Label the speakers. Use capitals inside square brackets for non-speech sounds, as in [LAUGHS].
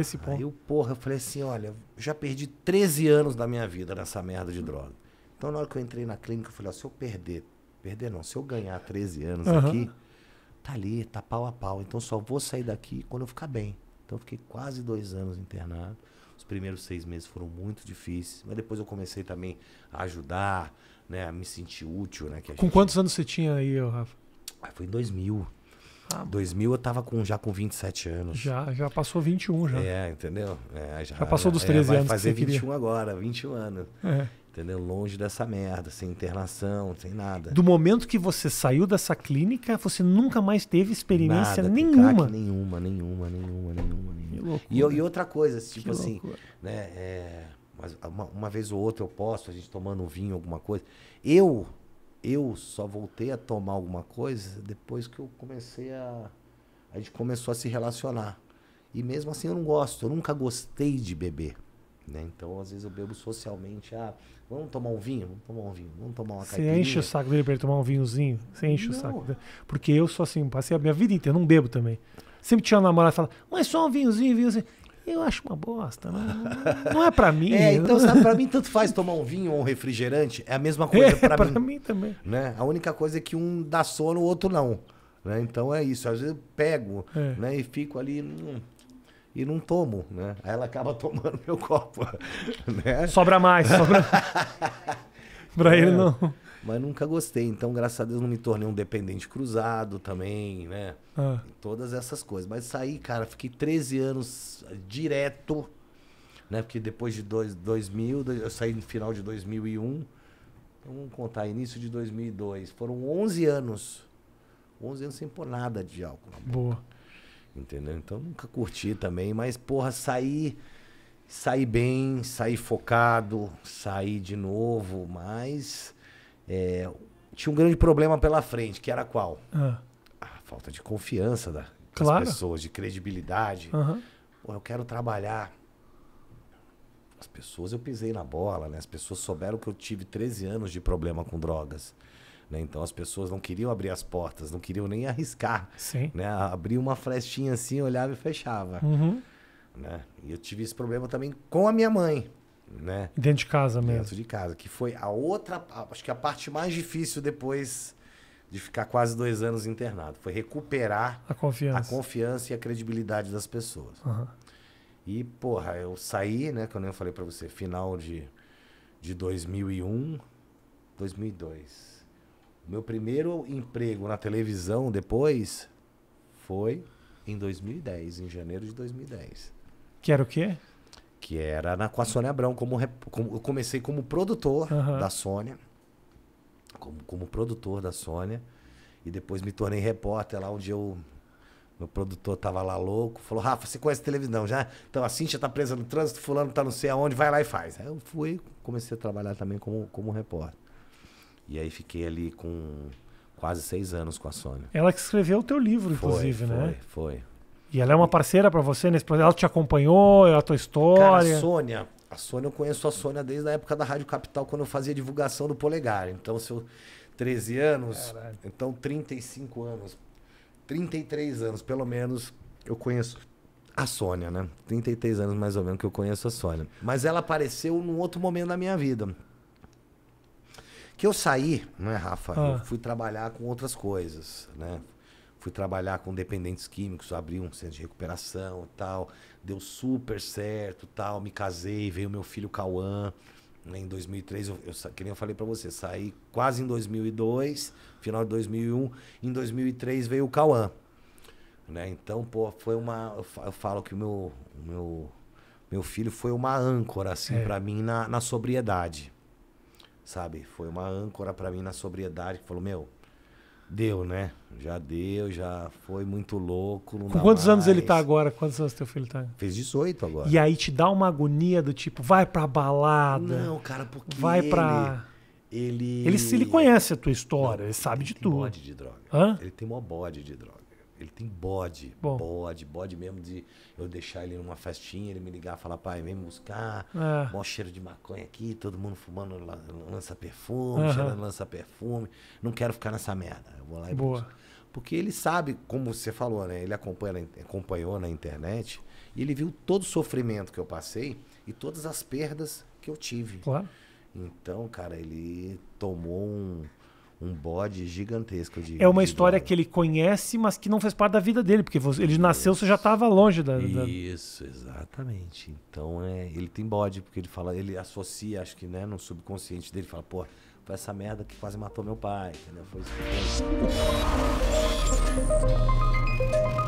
Speaker 1: Esse ponto. Aí eu, porra, eu falei assim, olha, já perdi 13 anos da minha vida nessa merda de droga. Então na hora que eu entrei na clínica, eu falei, ó, se eu perder, perder não, se eu ganhar 13 anos uhum. aqui, tá ali, tá pau a pau. Então só vou sair daqui quando eu ficar bem. Então eu fiquei quase dois anos internado. Os primeiros seis meses foram muito difíceis, mas depois eu comecei também a ajudar, né, a me sentir útil, né? Com gente... quantos anos
Speaker 2: você tinha aí, Rafa? Ah,
Speaker 1: foi em 2000. 2000 eu tava com, já com 27 anos.
Speaker 2: Já, já passou 21 já.
Speaker 1: É, entendeu? É, já, já, passou dos 13 é, anos. Vai fazer que 21
Speaker 2: queria. agora, 21 anos. É.
Speaker 1: Entendeu? Longe dessa merda, sem internação, sem nada. Do
Speaker 2: momento que você saiu dessa clínica, você nunca mais teve experiência nada, nenhuma. nenhuma.
Speaker 1: Nenhuma, nenhuma, nenhuma,
Speaker 2: nenhuma. E, e,
Speaker 1: outra coisa, assim, tipo que assim, loucura. né? É, mas uma, uma vez ou outra eu posto, a gente tomando um vinho, alguma coisa. Eu eu só voltei a tomar alguma coisa depois que eu comecei a. A gente começou a se relacionar. E mesmo assim eu não gosto, eu nunca gostei de beber. Né? Então, às vezes eu bebo socialmente. Ah, vamos tomar um vinho? Vamos tomar um vinho. Vamos tomar uma caipirinha. Você enche o saco
Speaker 2: dele pra ele tomar um vinhozinho? Você enche não. o saco dele. Porque eu sou assim, passei a minha vida inteira, eu não bebo também. Sempre tinha uma namorada e fala, mas só um vinhozinho, vinhozinho. Eu acho uma bosta. Não, né? não é para mim. [LAUGHS] É, então, né? sabe, pra mim, tanto faz tomar um vinho ou um
Speaker 1: refrigerante. É a mesma é, coisa é, para mim. Pra mim também. Né? A única coisa é que um dá sono, o outro não. Né? Então é isso. Às vezes eu pego é. né? e fico ali. Hum, e não tomo, né? Aí ela acaba [LAUGHS] tomando meu copo. Né? Sobra mais, sobra. [LAUGHS] pra é. ele não. Mas nunca gostei. Então, graças a Deus, não me tornei um dependente cruzado também, né? Ah. Todas essas coisas. Mas saí, cara, fiquei 13 anos direto, né? Porque depois de dois, 2000, eu saí no final de 2001. Então, vamos contar, início de 2002. Foram 11 anos. 11 anos sem pôr nada de álcool na boca. Boa. Entendeu? Então, nunca curti também. Mas, porra, saí sair bem, sair focado, sair de novo, mas é, tinha um grande problema pela frente, que era qual? Ah. A falta de confiança da, das claro. pessoas, de credibilidade. Uhum. Pô, eu quero trabalhar. As pessoas, eu pisei na bola, né? As pessoas souberam que eu tive 13 anos de problema com drogas. Né? Então as pessoas não queriam abrir as portas, não queriam nem arriscar. Sim. Né? Abrir uma frestinha assim, olhava e fechava. Uhum. Né? E eu tive esse problema também com a minha mãe né?
Speaker 2: Dentro de casa
Speaker 1: mesmo. Dentro de casa, que foi a outra, acho que a parte mais difícil depois de ficar quase dois anos internado, foi recuperar a confiança, a confiança e a credibilidade das pessoas. Uhum. E, porra, eu saí, né, que eu nem falei para você, final de, de 2001, 2002. Meu primeiro emprego na televisão depois foi em 2010, em janeiro de 2010. Que era o quê? que era na, com a Sônia Abrão. Como, eu comecei como produtor uhum. da Sônia, como, como produtor da Sônia, e depois me tornei repórter lá onde eu. Meu produtor tava lá louco, falou: Rafa, você conhece televisão já? Então a Cintia tá presa no trânsito, Fulano tá não sei aonde, vai lá e faz. Aí eu fui, comecei a trabalhar também como, como repórter. E aí fiquei ali com quase seis anos com a Sônia. Ela que escreveu o teu livro, foi, inclusive, foi, né? Foi, foi.
Speaker 2: E ela é uma parceira para você nesse né? projeto? Ela te acompanhou? É a tua história? Cara, a
Speaker 1: Sônia, a Sônia, eu conheço a Sônia desde a época da Rádio Capital, quando eu fazia divulgação do Polegar. Então, se eu... 13 anos, Caralho. então 35 anos, 33 anos, pelo menos, eu conheço a Sônia, né? 33 anos mais ou menos que eu conheço a Sônia. Mas ela apareceu num outro momento da minha vida. Que eu saí, né, Rafa? Ah. Eu fui trabalhar com outras coisas, né? Fui trabalhar com dependentes químicos, abri um centro de recuperação e tal. Deu super certo tal. Me casei, veio meu filho Cauã. Né, em 2003, eu, eu, que nem eu falei para você, saí quase em 2002, final de 2001. Em 2003 veio o Cauã. Né? Então, pô, foi uma. Eu falo que o meu, meu, meu filho foi uma âncora, assim, é. para mim na, na sobriedade. Sabe? Foi uma âncora para mim na sobriedade, que falou: meu, Deu, né? Já deu, já foi muito louco. Com quantos mais. anos ele tá
Speaker 2: agora? Quantos anos teu filho tá? Fez 18 agora. E aí te dá uma agonia do tipo, vai pra balada. Não, cara, porque. Vai ele, pra. Ele. Ele, ele, conhece a tua história, Não, ele sabe ele de tudo. Ele tem bode de droga. Hã?
Speaker 1: Ele tem uma bode de droga. Ele tem bode. Bom. Bode, bode mesmo de eu deixar ele numa festinha, ele me ligar falar, pai, vem me buscar, é. bom cheiro de maconha aqui, todo mundo fumando lança perfume, uhum. cheirando lança perfume. Não quero ficar nessa merda. Eu vou lá e Boa. Busco. Porque ele sabe, como você falou, né? Ele acompanha, acompanhou na internet e ele viu todo o sofrimento que eu passei e todas as perdas que eu tive. Claro. Então, cara, ele tomou um um bode gigantesco de. É uma
Speaker 2: de história que ele conhece, mas que não fez parte da vida dele, porque você, ele nasceu, você já estava longe da, da,
Speaker 1: Isso, exatamente. Então é, ele tem bode, porque ele fala, ele associa, acho que né, no subconsciente dele, fala, pô, foi essa merda que quase matou meu pai, entendeu? Foi isso
Speaker 2: que